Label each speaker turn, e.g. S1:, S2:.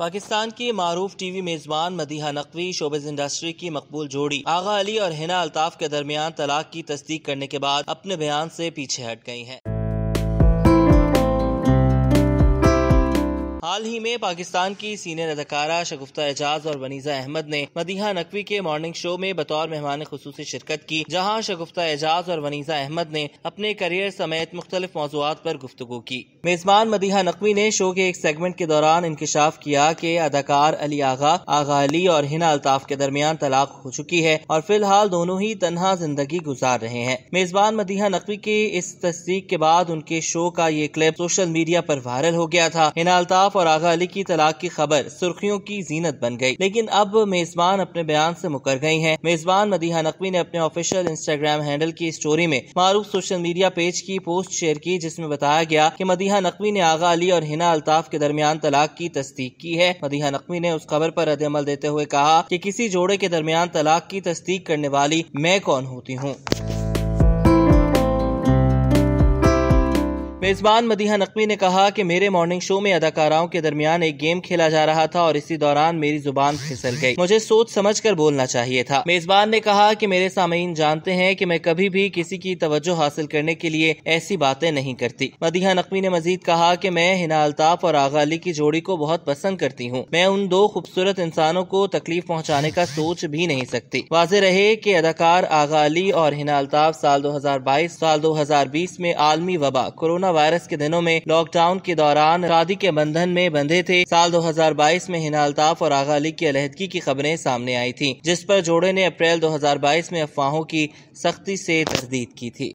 S1: पाकिस्तान की मरूफ टीवी मेजबान मदीहा नकवी शोबेज इंडस्ट्री की मकबूल जोड़ी आगा अली और हिना अल्ताफ के दरमियान तलाक की तस्दीक करने के बाद अपने बयान से पीछे हट गई हैं हाल ही में पाकिस्तान की सीनियर अदाकारा शगुफ्ता एजाज और वनीजा अहमद ने मदीहा नकवी के मॉर्निंग शो में बतौर मेहमान खसूस शिरकत की जहाँ शगुफ्ता एजाज और वनीजा अहमद ने अपने करियर समेत मुख्तलिफ मौजूद पर गुफ्तु की मेजबान मदीहा नकवी ने शो के एक सेगमेंट के दौरान इंकशाफ किया कि अदाकार अली आगा आगा अली और हिना अल्ताफ के दरमियान तलाक हो चुकी है और फिलहाल दोनों ही तनहा जिंदगी गुजार रहे हैं मेजबान मदीहा नकवी की इस तस्दीक के बाद उनके शो का ये क्लिप सोशल मीडिया पर वायरल हो गया था हिना अल्ताफ और और आगा अली की तलाक की खबर सुर्खियों की जीनत बन गई लेकिन अब मेजबान अपने बयान से मुकर गई हैं मेजबान मदीहा नकवी ने अपने ऑफिशियल इंस्टाग्राम हैंडल की स्टोरी में मारूफ सोशल मीडिया पेज की पोस्ट शेयर की जिसमें बताया गया कि मदीहा नकवी ने आगा अली और हिना अल्ताफ के दरमियान तलाक की तस्दीक की है मदीहा नकवी ने उस खबर पर रद्दमल देते हुए कहा कि किसी जोड़े के दरमियान तलाक की तस्दीक करने वाली मैं कौन होती हूँ मेज़बान मदीहा नकवी ने कहा कि मेरे मॉर्निंग शो में अदाकाराओं के दरमियान एक गेम खेला जा रहा था और इसी दौरान मेरी जुबान फिसल गई मुझे सोच समझ कर बोलना चाहिए था मेज़बान ने कहा कि मेरे सामीन जानते हैं कि मैं कभी भी किसी की तवज्जो हासिल करने के लिए ऐसी बातें नहीं करती मदीहा नकवी ने मजीद कहा की मैं हिना अल्ताफ और आगा अली की जोड़ी को बहुत पसंद करती हूँ मैं उन दो खूबसूरत इंसानों को तकलीफ पहुँचाने का सोच भी नहीं सकती वाज रहे की अदाकार आगा अली और हिना अल्ताफ साल दो हजार बाईस साल दो हजार बीस में आलमी वबा कोरोना वायरस के दिनों में लॉकडाउन के दौरान शादी के बंधन में बंधे थे साल 2022 में हिना अल्ताफ और आगा अली की अलहदगी की खबरें सामने आई थी जिस पर जोड़े ने अप्रैल 2022 में अफवाहों की सख्ती से तरदीद की थी